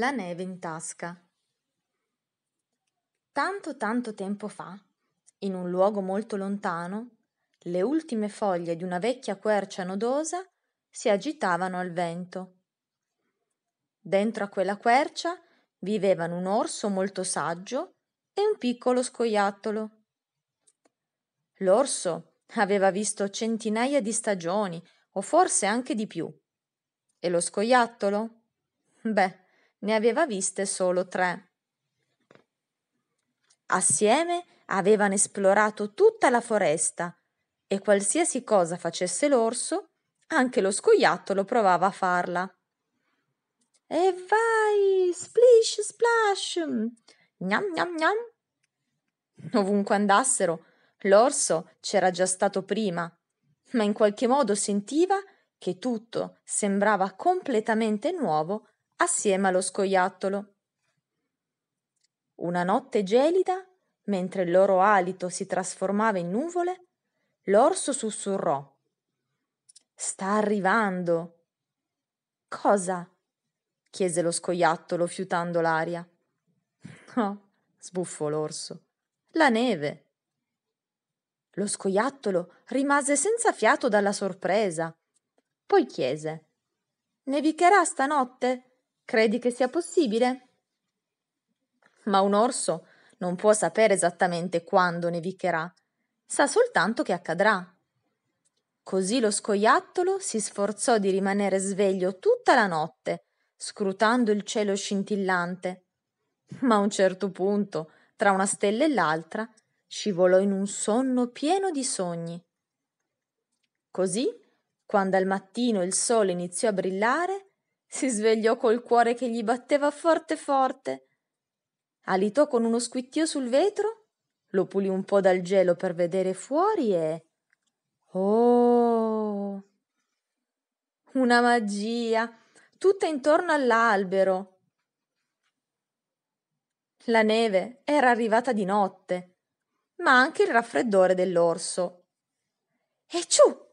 La neve in tasca. Tanto tanto tempo fa, in un luogo molto lontano, le ultime foglie di una vecchia quercia nodosa si agitavano al vento. Dentro a quella quercia vivevano un orso molto saggio e un piccolo scoiattolo. L'orso aveva visto centinaia di stagioni, o forse anche di più. E lo scoiattolo? Beh, ne aveva viste solo tre. Assieme avevano esplorato tutta la foresta e qualsiasi cosa facesse l'orso, anche lo scoiattolo provava a farla. E vai, splish splash, gnam gnam gnam. Ovunque andassero, l'orso c'era già stato prima, ma in qualche modo sentiva che tutto sembrava completamente nuovo assieme allo scoiattolo. Una notte gelida, mentre il loro alito si trasformava in nuvole, l'orso sussurrò. Sta arrivando. Cosa? chiese lo scoiattolo fiutando l'aria. No, sbuffò l'orso. La neve. Lo scoiattolo rimase senza fiato dalla sorpresa. Poi chiese: Nevicherà stanotte? Credi che sia possibile? Ma un orso non può sapere esattamente quando nevicherà, sa soltanto che accadrà. Così lo scoiattolo si sforzò di rimanere sveglio tutta la notte, scrutando il cielo scintillante. Ma a un certo punto, tra una stella e l'altra, scivolò in un sonno pieno di sogni. Così, quando al mattino il sole iniziò a brillare, si svegliò col cuore che gli batteva forte forte alitò con uno squittio sul vetro lo pulì un po dal gelo per vedere fuori e oh una magia tutta intorno all'albero la neve era arrivata di notte ma anche il raffreddore dell'orso e ciù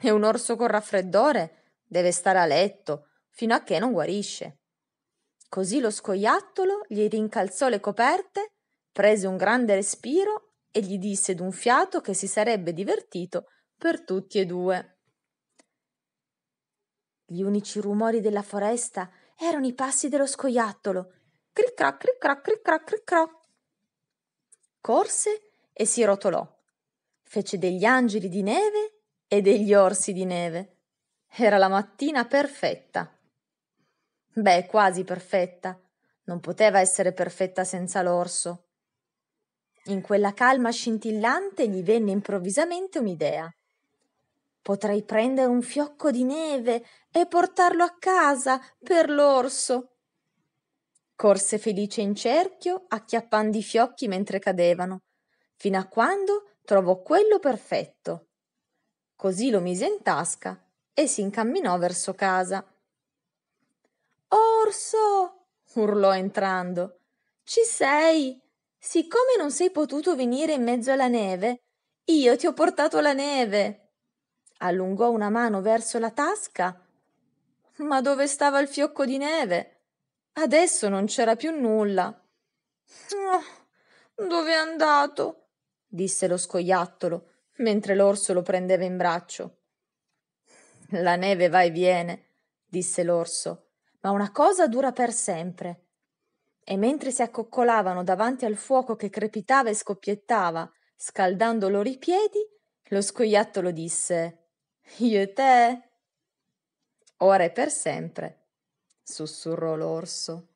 e un orso con raffreddore deve stare a letto fino a che non guarisce. Così lo scoiattolo gli rincalzò le coperte, prese un grande respiro e gli disse d'un fiato che si sarebbe divertito per tutti e due. Gli unici rumori della foresta erano i passi dello scoiattolo. Cric-crac, cric-crac, cric-crac, cric-crac. Corse e si rotolò. Fece degli angeli di neve e degli orsi di neve era la mattina perfetta. Beh, quasi perfetta. Non poteva essere perfetta senza l'orso. In quella calma scintillante gli venne improvvisamente un'idea. Potrei prendere un fiocco di neve e portarlo a casa per l'orso. Corse felice in cerchio, acchiappando i fiocchi mentre cadevano, fino a quando trovò quello perfetto. Così lo mise in tasca e si incamminò verso casa. Orso! urlò entrando. Ci sei? Siccome non sei potuto venire in mezzo alla neve, io ti ho portato la neve. Allungò una mano verso la tasca. Ma dove stava il fiocco di neve? Adesso non c'era più nulla. Oh, dove è andato? disse lo scoiattolo, mentre l'orso lo prendeva in braccio la neve va e viene disse l'orso ma una cosa dura per sempre e mentre si accoccolavano davanti al fuoco che crepitava e scoppiettava scaldando loro i piedi lo scoiattolo disse io e te ora e per sempre sussurrò l'orso